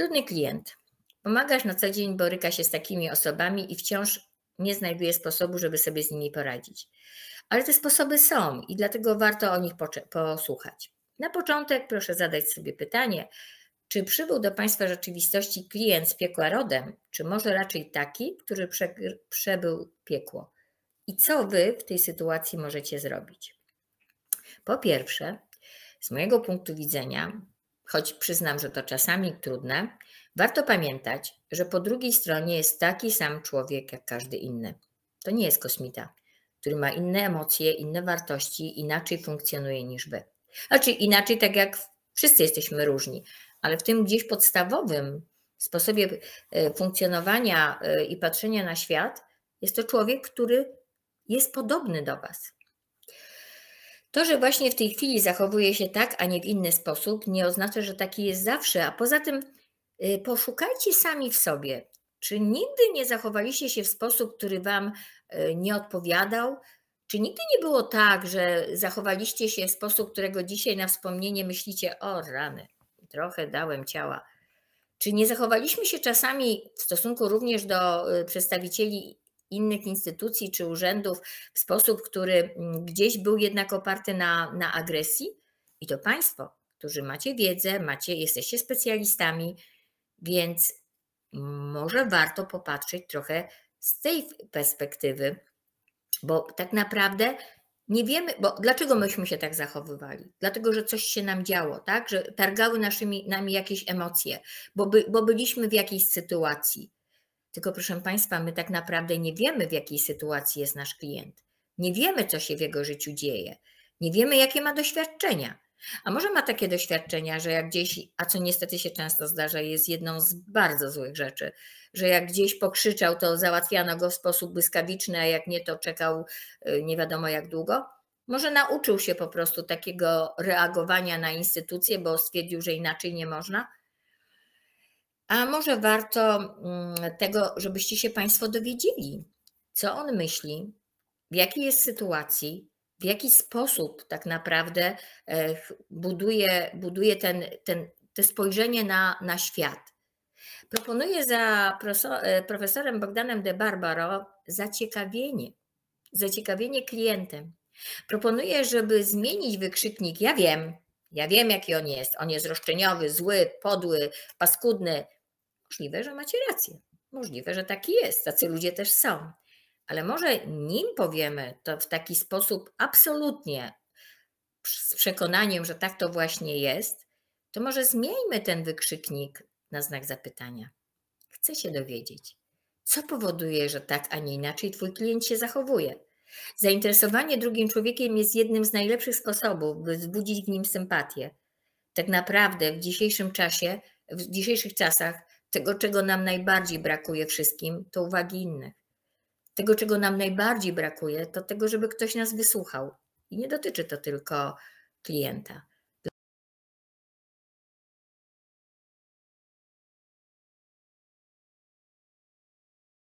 Trudny klient. Pomagasz na co dzień, boryka się z takimi osobami i wciąż nie znajduje sposobu, żeby sobie z nimi poradzić. Ale te sposoby są i dlatego warto o nich posłuchać. Na początek proszę zadać sobie pytanie, czy przybył do Państwa rzeczywistości klient z piekła rodem, czy może raczej taki, który prze, przebył piekło? I co Wy w tej sytuacji możecie zrobić? Po pierwsze, z mojego punktu widzenia, choć przyznam, że to czasami trudne, warto pamiętać, że po drugiej stronie jest taki sam człowiek jak każdy inny. To nie jest kosmita, który ma inne emocje, inne wartości, inaczej funkcjonuje niż wy. Znaczy inaczej, tak jak wszyscy jesteśmy różni, ale w tym gdzieś podstawowym sposobie e, funkcjonowania e, i patrzenia na świat jest to człowiek, który jest podobny do was. To, że właśnie w tej chwili zachowuje się tak, a nie w inny sposób, nie oznacza, że taki jest zawsze, a poza tym y, poszukajcie sami w sobie, czy nigdy nie zachowaliście się w sposób, który Wam y, nie odpowiadał? Czy nigdy nie było tak, że zachowaliście się w sposób, którego dzisiaj na wspomnienie myślicie, o rany, trochę dałem ciała? Czy nie zachowaliśmy się czasami w stosunku również do y, przedstawicieli innych instytucji czy urzędów w sposób, który mm, gdzieś był jednak oparty na, na agresji. I to Państwo, którzy macie wiedzę, macie, jesteście specjalistami, więc może warto popatrzeć trochę z tej perspektywy, bo tak naprawdę nie wiemy, bo dlaczego myśmy się tak zachowywali? Dlatego, że coś się nam działo, tak? Że targały naszymi, nami jakieś emocje, bo, by, bo byliśmy w jakiejś sytuacji. Tylko proszę Państwa, my tak naprawdę nie wiemy, w jakiej sytuacji jest nasz klient. Nie wiemy, co się w jego życiu dzieje. Nie wiemy, jakie ma doświadczenia. A może ma takie doświadczenia, że jak gdzieś, a co niestety się często zdarza, jest jedną z bardzo złych rzeczy, że jak gdzieś pokrzyczał, to załatwiano go w sposób błyskawiczny, a jak nie, to czekał y, nie wiadomo jak długo. Może nauczył się po prostu takiego reagowania na instytucje, bo stwierdził, że inaczej nie można a może warto mm, tego, żebyście się Państwo dowiedzieli, co on myśli, w jakiej jest sytuacji, w jaki sposób tak naprawdę e, buduje, buduje ten, ten, te spojrzenie na, na świat. Proponuję za e, profesorem Bogdanem de Barbaro zaciekawienie, zaciekawienie klientem. Proponuję, żeby zmienić wykrzyknik ja wiem, ja wiem jaki on jest, on jest roszczeniowy, zły, podły, paskudny, Możliwe, że macie rację. Możliwe, że taki jest. Tacy ludzie też są. Ale może nim powiemy to w taki sposób absolutnie z przekonaniem, że tak to właśnie jest, to może zmieńmy ten wykrzyknik na znak zapytania. Chcę się dowiedzieć, co powoduje, że tak, a nie inaczej Twój klient się zachowuje. Zainteresowanie drugim człowiekiem jest jednym z najlepszych sposobów, by wzbudzić w nim sympatię. Tak naprawdę w dzisiejszym czasie, w dzisiejszych czasach tego, czego nam najbardziej brakuje wszystkim, to uwagi innych. Tego, czego nam najbardziej brakuje, to tego, żeby ktoś nas wysłuchał. I nie dotyczy to tylko klienta.